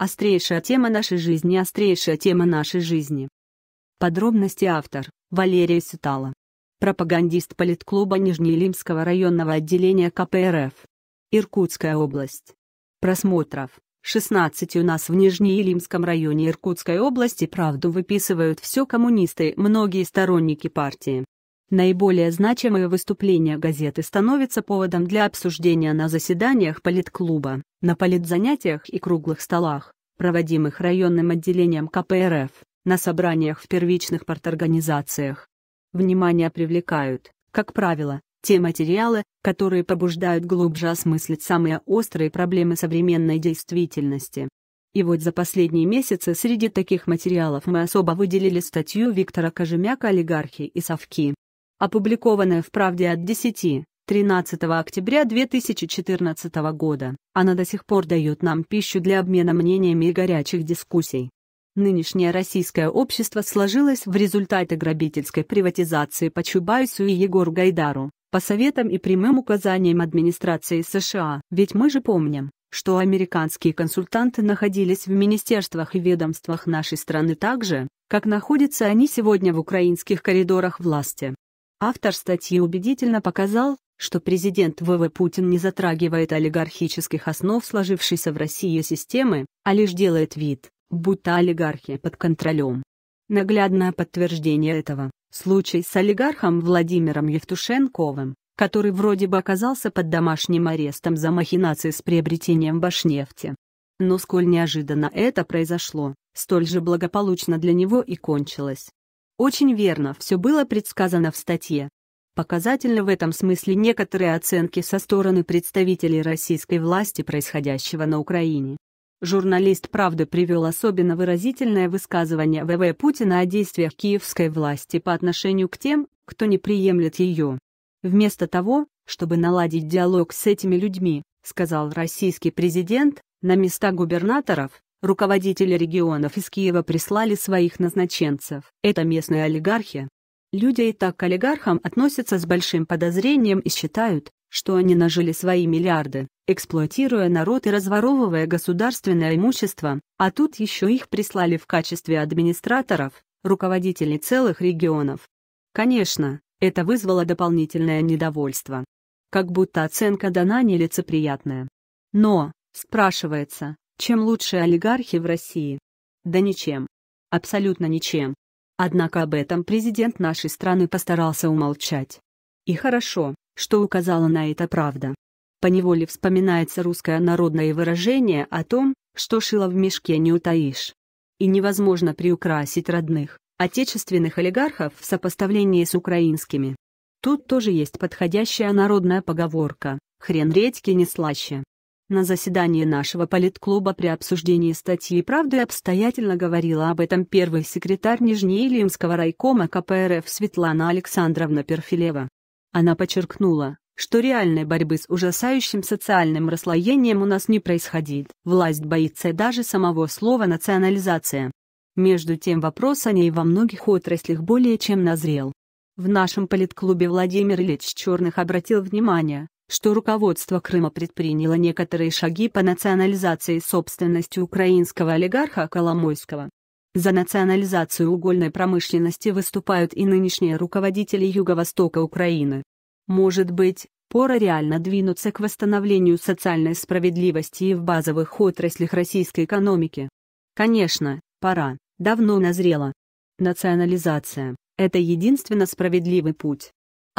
Острейшая тема нашей жизни, острейшая тема нашей жизни. Подробности автор Валерия Ситала. Пропагандист политклуба Нижнеилимского районного отделения КПРФ. Иркутская область. Просмотров. 16 у нас в Нижнеилимском районе Иркутской области правду выписывают все коммунисты многие сторонники партии. Наиболее значимые выступления газеты становятся поводом для обсуждения на заседаниях политклуба, на политзанятиях и круглых столах, проводимых районным отделением КПРФ, на собраниях в первичных парторганизациях. Внимание привлекают, как правило, те материалы, которые побуждают глубже осмыслить самые острые проблемы современной действительности. И вот за последние месяцы среди таких материалов мы особо выделили статью Виктора Кожемяка «Олигархи и совки», опубликованная в «Правде от 10» 13 октября 2014 года. Она до сих пор дает нам пищу для обмена мнениями и горячих дискуссий. Нынешнее российское общество сложилось в результате грабительской приватизации по Чубайсу и Егору Гайдару, по советам и прямым указаниям администрации США. Ведь мы же помним, что американские консультанты находились в министерствах и ведомствах нашей страны так же, как находятся они сегодня в украинских коридорах власти. Автор статьи убедительно показал, что президент ВВ Путин не затрагивает олигархических основ сложившейся в России системы, а лишь делает вид, будто олигархия под контролем. Наглядное подтверждение этого – случай с олигархом Владимиром Евтушенковым, который вроде бы оказался под домашним арестом за махинации с приобретением башнефти. Но сколь неожиданно это произошло, столь же благополучно для него и кончилось. Очень верно, все было предсказано в статье. Показательно в этом смысле некоторые оценки со стороны представителей российской власти происходящего на Украине. Журналист «Правда» привел особенно выразительное высказывание ВВ Путина о действиях киевской власти по отношению к тем, кто не приемлет ее. Вместо того, чтобы наладить диалог с этими людьми, сказал российский президент, на места губернаторов, Руководители регионов из Киева прислали своих назначенцев. Это местные олигархи. Люди и так к олигархам относятся с большим подозрением и считают, что они нажили свои миллиарды, эксплуатируя народ и разворовывая государственное имущество, а тут еще их прислали в качестве администраторов, руководителей целых регионов. Конечно, это вызвало дополнительное недовольство. Как будто оценка дана нелицеприятная. Но, спрашивается, чем лучше олигархи в России? Да ничем. Абсолютно ничем. Однако об этом президент нашей страны постарался умолчать. И хорошо, что указала на это правда. По неволе вспоминается русское народное выражение о том, что шило в мешке не утаишь. И невозможно приукрасить родных, отечественных олигархов в сопоставлении с украинскими. Тут тоже есть подходящая народная поговорка «хрен редьки не слаще». На заседании нашего политклуба при обсуждении статьи «Правда» обстоятельно говорила об этом первый секретарь Нижнеилимского райкома КПРФ Светлана Александровна Перфилева. Она подчеркнула, что реальной борьбы с ужасающим социальным расслоением у нас не происходит. Власть боится даже самого слова «национализация». Между тем вопрос о ней во многих отраслях более чем назрел. В нашем политклубе Владимир Ильич Черных обратил внимание, что руководство Крыма предприняло некоторые шаги по национализации собственности украинского олигарха Коломойского. За национализацию угольной промышленности выступают и нынешние руководители Юго-Востока Украины. Может быть, пора реально двинуться к восстановлению социальной справедливости и в базовых отраслях российской экономики. Конечно, пора, давно назрела. Национализация – это единственно справедливый путь.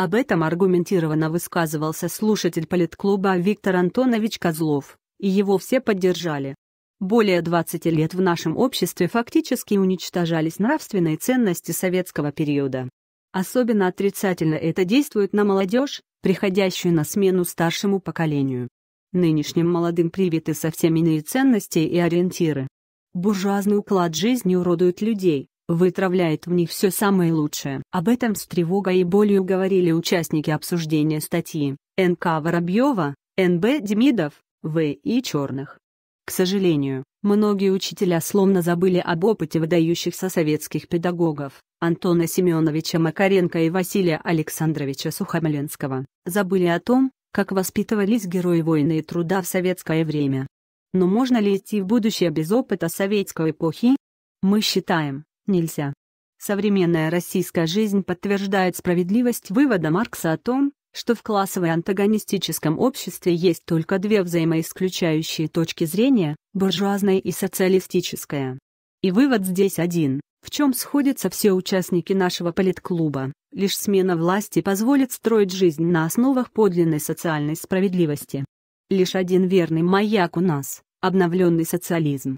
Об этом аргументированно высказывался слушатель политклуба Виктор Антонович Козлов, и его все поддержали. Более 20 лет в нашем обществе фактически уничтожались нравственные ценности советского периода. Особенно отрицательно это действует на молодежь, приходящую на смену старшему поколению. Нынешним молодым привиты совсем иные ценности и ориентиры. Буржуазный уклад жизни уродует людей, вытравляет в них все самое лучшее. Об этом с тревогой и болью говорили участники обсуждения статьи НК Воробьева, НБ Демидов, В. и Черных. К сожалению, многие учителя словно забыли об опыте выдающихся советских педагогов, Антона Семеновича Макаренко и Василия Александровича Сухомлинского, забыли о том, как воспитывались герои войны и труда в советское время. Но можно ли идти в будущее без опыта советской эпохи? Мы считаем, нельзя. Современная российская жизнь подтверждает справедливость вывода Маркса о том, что в классовой антагонистическом обществе есть только две взаимоисключающие точки зрения – буржуазная и социалистическая. И вывод здесь один – в чем сходятся все участники нашего политклуба. Лишь смена власти позволит строить жизнь на основах подлинной социальной справедливости. Лишь один верный маяк у нас – обновленный социализм.